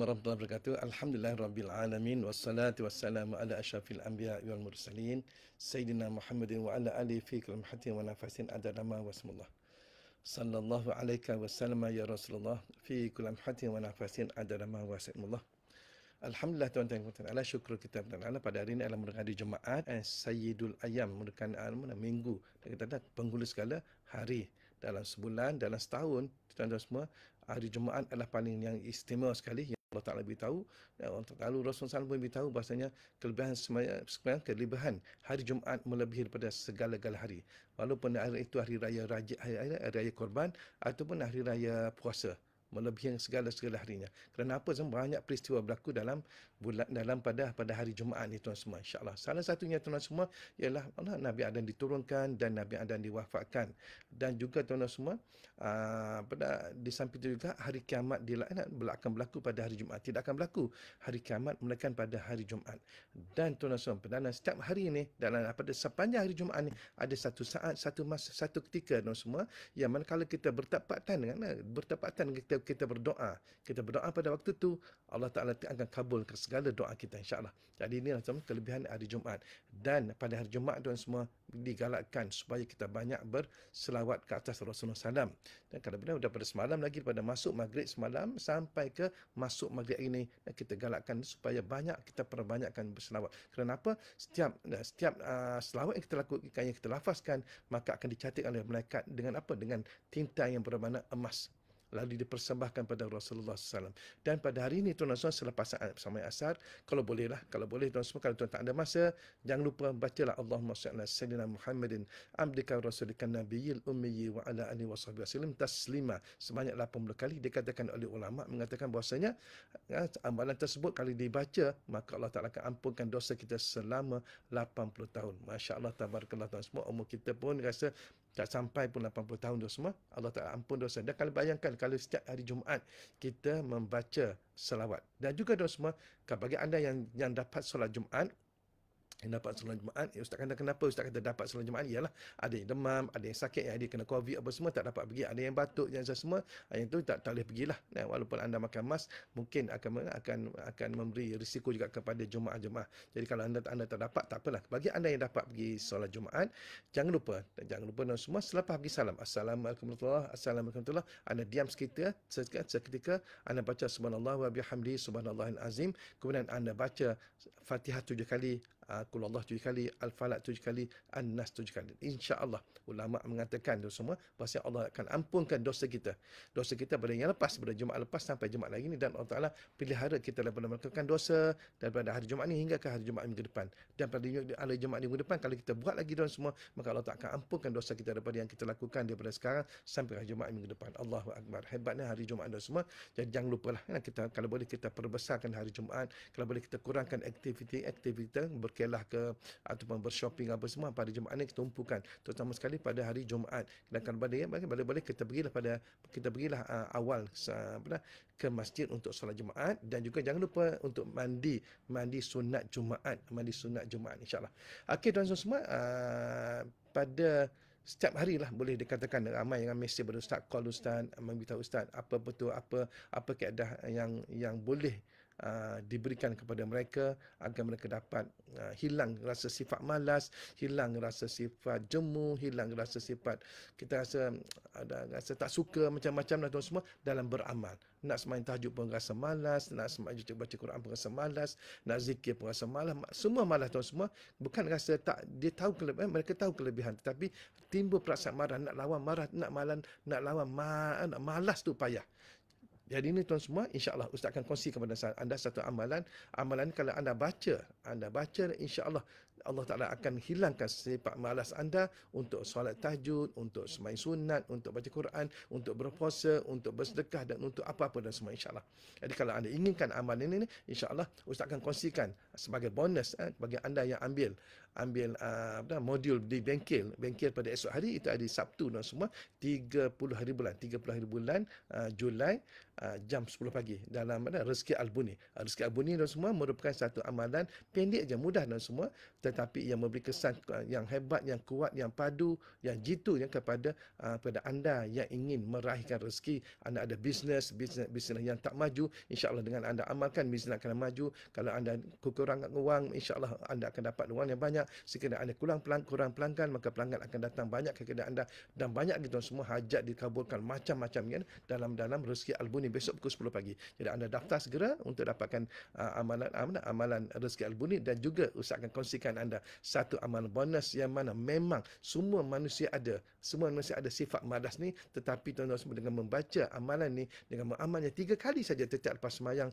warahmatullahi wabarakatuh. Alhamdulillah rabbil alamin wassalatu wassalamu ala asyrafil anbiya wal mursalin sayyidina Muhammadin wa ala alihi fi kullil hati wa nafasin adadama wasmullah. Sallallahu alaika wasallam ya Rasulullah fi kullil hati wa nafasin adadama wasmullah. Alhamdulillah tuan-tuan dan puan-puan, ala syukur kita dan ala pada hari ini adalah eh, merupakan hari eh, Jumaat dan Sayyidul Ayam merupakan alamun minggu. Dan kita ada penghulu segala hari dalam sebulan, dalam setahun, tuan-tuan semua, hari Jumaat adalah paling yang istimewa sekali. Allah Ta'ala beritahu dan ya, orang Ta'ala Rasulullah SAW pun beritahu bahasanya kelebihan semayang, kelebihan hari Jumaat melebihi daripada segala-gala hari. Walaupun hari itu hari raya raja, hari, hari, hari raya korban ataupun hari raya puasa melebihi segala-segala harinya. Kerana apa? Sebab banyak peristiwa berlaku dalam bulan dalam pada pada hari Jumaat ni tuan semua. insya Salah satunya tuan semua ialah Allah Nabi Adam diturunkan dan Nabi Adam diwafatkan dan juga tuan semua ah, pada di samping itu juga hari kiamat dilaknat akan berlaku pada hari Jumaat. Tidak akan berlaku hari kiamat melainkan pada hari Jumaat. Dan tuan semua, pada setiap hari ini dalam pada sepanjang hari Jumaat ni ada satu saat, satu masa, satu ketika tuan semua yang mana kalau kita bertepatan dengan bertepatan kita kita berdoa, kita berdoa pada waktu tu Allah Taala akan kabulkan segala doa kita insyaallah. Jadi ini macam kelebihan hari Jumaat dan pada hari Jumaat tuan semua digalakkan supaya kita banyak berselawat ke atas Rasulullah SAW. Dan kalau benar daripada semalam lagi pada masuk maghrib semalam sampai ke masuk maghrib ini kita galakkan supaya banyak kita perbanyakkan berselawat. Kenapa? Setiap setiap uh, selawat yang kita lakukan yang kita lafazkan maka akan dicatat oleh malaikat dengan apa? Dengan tinta yang berwarna emas lalu dipersembahkan pada Rasulullah SAW. Dan pada hari ini tuan tuan selepas sampai asar, kalau bolehlah, kalau boleh tuan semua, kalau tuan tak ada masa, jangan lupa bacalah Allahumma sya'ala sayyidina Muhammadin, amdika rasulika nabiyil Ummiyyi wa ala ani wa sahbihi wasallim taslima. Sebanyak 80 kali dikatakan oleh ulama mengatakan bahasanya ya, amalan tersebut kali dibaca, maka Allah Ta'ala akan ampunkan dosa kita selama 80 tahun. Masya Allah, tabarakallah tuan semua, umur kita pun rasa tak sampai pun 80 tahun dah semua. Allah Ta'ala ampun dosa. Dan kalau bayangkan kalau setiap hari Jumaat kita membaca selawat. Dan juga dah semua, bagi anda yang yang dapat solat Jumaat, yang dapat solat Jumaat eh, Ustaz kata kenapa Ustaz kata dapat solat Jumaat ialah ada yang demam ada yang sakit yang ada kena covid apa semua tak dapat pergi ada yang batuk yang semua ah, yang tu tak, tak boleh pergilah nah, ya, walaupun anda makan mas mungkin akan akan akan memberi risiko juga kepada jemaah-jemaah jadi kalau anda anda tak dapat tak apalah bagi anda yang dapat pergi solat Jumaat jangan lupa jangan lupa dan semua selepas pergi salam assalamualaikum warahmatullahi assalamualaikum warahmatullahi anda diam seketika seketika, seketika anda baca subhanallah wa bihamdi subhanallahil azim kemudian anda baca Fatihah tujuh kali Kul ah, Allah tujuh kali, Al-Falak tujuh kali, An-Nas tujuh kali. InsyaAllah, ulama mengatakan itu semua, bahasa Allah akan ampunkan dosa kita. Dosa kita pada yang lepas, pada jumaat lepas sampai jumaat lagi ini, dan Allah Ta'ala pelihara kita daripada melakukan dosa, daripada hari jumaat ini hingga ke hari jumaat minggu depan. Dan pada hari jumaat minggu depan, kalau kita buat lagi dosa semua, maka Allah Ta'ala akan ampunkan dosa kita daripada yang kita lakukan daripada sekarang sampai hari jumaat minggu depan. Allahu Akbar. Hebatnya hari jumaat dan semua. Jadi jangan lupalah, kan, kita, kalau boleh kita perbesarkan hari jumaat, kalau boleh kita kurangkan aktiviti-aktiviti, ber- berkelah ke ataupun bershopping apa semua pada Jumaat ni kita tumpukan terutama sekali pada hari Jumaat sedangkan pada ya boleh boleh kita pergilah pada kita pergilah uh, awal apa ke masjid untuk solat Jumaat dan juga jangan lupa untuk mandi mandi sunat Jumaat mandi sunat Jumaat insyaallah okey tuan semua uh, pada setiap hari lah boleh dikatakan ramai yang mesej berustaz call ustaz memberitahu ustaz apa betul apa apa keadaan yang yang boleh Uh, diberikan kepada mereka agar mereka dapat uh, hilang rasa sifat malas, hilang rasa sifat jemu, hilang rasa sifat kita rasa mm, ada rasa tak suka macam-macam lah semua dalam beramal. Nak semain tahajud pun rasa malas, nak semain baca Quran pun rasa malas, nak zikir pun rasa malas, semua malas tuan semua. Bukan rasa tak dia tahu kelebihan, mereka tahu kelebihan tetapi timbul perasaan marah, nak lawan marah, nak malas, nak lawan ma- nak malas tu payah. Jadi ini tuan semua, insyaAllah Ustaz akan kongsi kepada anda satu amalan. Amalan kalau anda baca, anda baca insyaAllah Allah Ta'ala akan hilangkan sifat malas anda untuk solat tahajud, untuk semain sunat, untuk baca Quran, untuk berpuasa, untuk bersedekah dan untuk apa-apa dan semua Insya Allah. Jadi kalau anda inginkan amalan ini, insyaAllah Ustaz akan kongsikan sebagai bonus eh, bagi anda yang ambil ambil uh, modul di bengkel bengkel pada esok hari itu hari Sabtu dan semua 30 hari bulan 30 hari bulan uh, Julai uh, jam 10 pagi dalam uh, rezeki albuni uh, rezeki albuni dan semua merupakan satu amalan pendek aja mudah dan semua tetapi yang memberi kesan eh, yang hebat, yang kuat, yang padu, yang jitu yang kepada uh, kepada anda yang ingin meraihkan rezeki. Anda ada bisnes, bisnes, bisnes yang tak maju. InsyaAllah dengan anda amalkan, bisnes akan maju. Kalau anda kekurangan wang, insyaAllah anda akan dapat wang yang banyak. Sekiranya anda kurang, pelang, kurang pelanggan, maka pelanggan akan datang banyak ke kedai anda. Dan banyak kita semua hajat dikabulkan macam-macam kan dalam-dalam rezeki albuni besok pukul 10 pagi. Jadi anda daftar segera untuk dapatkan uh, amalan, amalan, amalan rezeki albuni dan juga usahakan kongsikan anda satu amalan bonus yang mana memang semua manusia ada semua manusia ada sifat malas ni tetapi tuan-tuan semua dengan membaca amalan ni dengan mengamalnya tiga kali saja tetap lepas semayang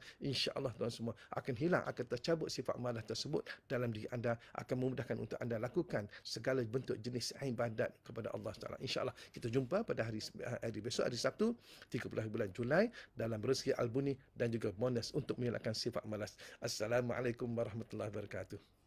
Allah tuan semua akan hilang akan tercabut sifat malas tersebut dalam diri anda akan memudahkan untuk anda lakukan segala bentuk jenis ibadat kepada Allah Taala insya Allah kita jumpa pada hari eh, hari besok hari Sabtu 30 bulan Julai dalam rezeki albuni dan juga bonus untuk menghilangkan sifat malas Assalamualaikum warahmatullahi wabarakatuh